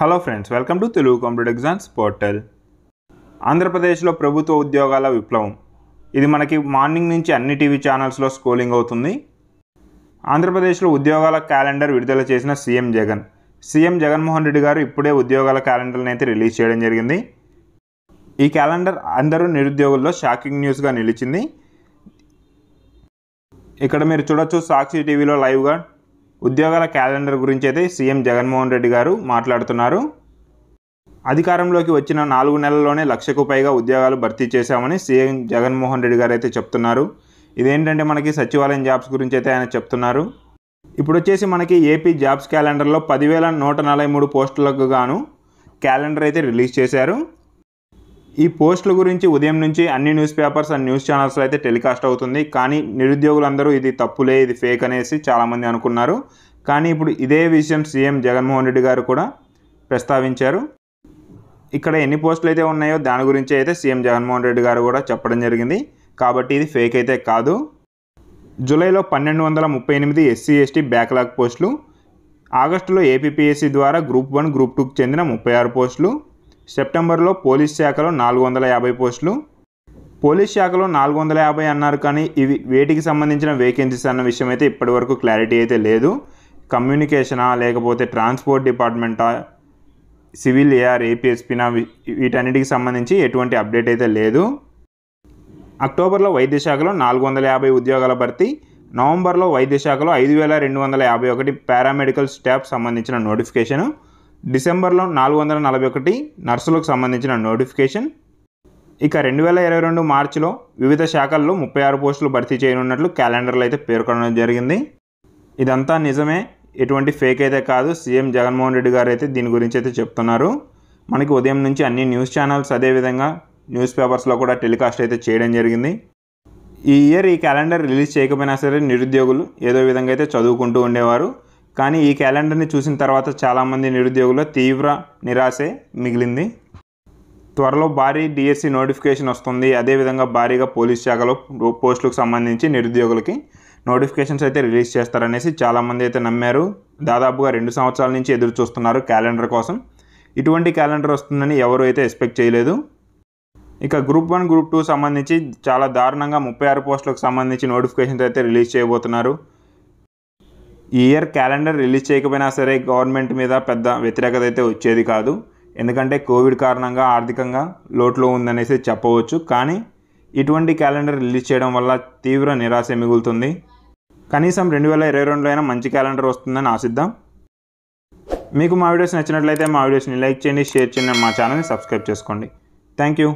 hello friends welcome to Telugu computer exams portal ఆంధ్రప్రదేశ్లో ప్రభుత్వ ఉద్యోగాల విప్లవం ఇది మనకి మార్నింగ్ నుంచి అన్ని టీవీ ఛానల్స్లో స్కోలింగ్ అవుతుంది ఆంధ్రప్రదేశ్లో ఉద్యోగాల క్యాలెండర్ విడుదల చేసిన సీఎం జగన్ సీఎం జగన్మోహన్ రెడ్డి గారు ఇప్పుడే ఉద్యోగాల క్యాలెండర్ని అయితే రిలీజ్ చేయడం జరిగింది ఈ క్యాలెండర్ అందరూ నిరుద్యోగుల్లో షాకింగ్ న్యూస్గా నిలిచింది ఇక్కడ మీరు చూడొచ్చు సాక్షి టీవీలో లైవ్గా ఉద్యోగాల క్యాలెండర్ గురించి అయితే సీఎం జగన్మోహన్ రెడ్డి గారు మాట్లాడుతున్నారు అధికారంలోకి వచ్చిన నాలుగు నెలల్లోనే లక్షకు పైగా ఉద్యోగాలు భర్తీ చేశామని సీఎం జగన్మోహన్ రెడ్డి గారు అయితే చెప్తున్నారు ఇదేంటంటే మనకి సచివాలయం జాబ్స్ గురించి అయితే ఆయన చెప్తున్నారు ఇప్పుడు వచ్చేసి మనకి ఏపీ జాబ్స్ క్యాలెండర్లో పదివేల నూట నలభై మూడు పోస్టులకు గాను క్యాలెండర్ అయితే రిలీజ్ చేశారు ఈ పోస్టుల గురించి ఉదయం నుంచి అన్ని న్యూస్ పేపర్స్ అండ్ న్యూస్ ఛానల్స్లో అయితే టెలికాస్ట్ అవుతుంది కానీ నిరుద్యోగులందరూ ఇది తప్పులే ఇది ఫేక్ అనేసి చాలామంది అనుకున్నారు కానీ ఇప్పుడు ఇదే విషయం సీఎం జగన్మోహన్ రెడ్డి గారు కూడా ప్రస్తావించారు ఇక్కడ ఎన్ని పోస్టులు అయితే ఉన్నాయో దాని గురించి అయితే సీఎం జగన్మోహన్ రెడ్డి గారు కూడా చెప్పడం జరిగింది కాబట్టి ఇది ఫేక్ అయితే కాదు జూలైలో పన్నెండు వందల ముప్పై ఎనిమిది ఎస్సీ ఎస్టీ బ్యాక్లాగ్ పోస్టులు ఆగస్టులో ఏపీపీఎస్సీ ద్వారా గ్రూప్ వన్ గ్రూప్ టూకి చెందిన ముప్పై ఆరు పోస్టులు సెప్టెంబర్లో పోలీస్ శాఖలో నాలుగు వందల యాభై పోస్టులు పోలీస్ శాఖలో నాలుగు వందల యాభై అన్నారు కానీ ఇవి వేటికి సంబంధించిన వేకెన్సీస్ అన్న విషయం అయితే ఇప్పటివరకు క్లారిటీ అయితే లేదు కమ్యూనికేషనా లేకపోతే ట్రాన్స్పోర్ట్ డిపార్ట్మెంటా సివిల్ ఏఆర్ ఏపీఎస్పీనా వీటన్నిటికి సంబంధించి ఎటువంటి అప్డేట్ అయితే లేదు అక్టోబర్లో వైద్య శాఖలో నాలుగు వందల యాభై ఉద్యోగాల భర్తీ నవంబర్లో వైద్య శాఖలో ఐదు వేల రెండు వందల యాభై ఒకటి పారామెడికల్ స్టాఫ్ సంబంధించిన నోటిఫికేషను డిసెంబర్లో నాలుగు వందల నలభై ఒకటి నర్సులకు సంబంధించిన నోటిఫికేషన్ ఇక రెండు వేల ఇరవై రెండు మార్చిలో వివిధ శాఖల్లో ముప్పై ఆరు పోస్టులు భర్తీ చేయనున్నట్లు క్యాలెండర్లో అయితే పేర్కొనడం జరిగింది ఇదంతా నిజమే ఎటువంటి ఫేక్ అయితే కాదు సీఎం జగన్మోహన్ రెడ్డి గారు అయితే దీని గురించి అయితే చెప్తున్నారు మనకి ఉదయం నుంచి అన్ని న్యూస్ ఛానల్స్ అదేవిధంగా న్యూస్ పేపర్స్లో కూడా టెలికాస్ట్ అయితే చేయడం జరిగింది ఈ ఇయర్ ఈ క్యాలెండర్ రిలీజ్ చేయకపోయినా సరే నిరుద్యోగులు ఏదో విధంగా అయితే చదువుకుంటూ ఉండేవారు కానీ ఈ క్యాలెండర్ని చూసిన తర్వాత చాలామంది నిరుద్యోగుల తీవ్ర నిరాశే మిగిలింది త్వరలో భారీ డిఎస్సి నోటిఫికేషన్ వస్తుంది అదేవిధంగా భారీగా పోలీస్ శాఖలో పోస్టులకు సంబంధించి నిరుద్యోగులకి నోటిఫికేషన్స్ అయితే రిలీజ్ చేస్తారనేసి చాలామంది అయితే నమ్మారు దాదాపుగా రెండు సంవత్సరాల నుంచి ఎదురు చూస్తున్నారు క్యాలెండర్ కోసం ఇటువంటి క్యాలెండర్ వస్తుందని ఎవరు అయితే ఎక్స్పెక్ట్ చేయలేదు ఇక గ్రూప్ వన్ గ్రూప్ టూ సంబంధించి చాలా దారుణంగా ముప్పై ఆరు పోస్టులకు సంబంధించి నోటిఫికేషన్స్ అయితే రిలీజ్ చేయబోతున్నారు ఇయర్ క్యాలెండర్ రిలీజ్ చేయకపోయినా సరే గవర్నమెంట్ మీద పెద్ద వ్యతిరేకత అయితే వచ్చేది కాదు ఎందుకంటే కోవిడ్ కారణంగా ఆర్థికంగా లోట్లో ఉందనేసి చెప్పవచ్చు కానీ ఇటువంటి క్యాలెండర్ రిలీజ్ చేయడం వల్ల తీవ్ర నిరాశ మిగులుతుంది కనీసం రెండు వేల ఇరవై రెండులో అయినా మంచి క్యాలెండర్ వస్తుందని ఆశిద్దాం మీకు మా వీడియోస్ నచ్చినట్లయితే మా వీడియోస్ని లైక్ చేయండి షేర్ చేయండి మా ఛానల్ని సబ్స్క్రైబ్ చేసుకోండి థ్యాంక్ యూ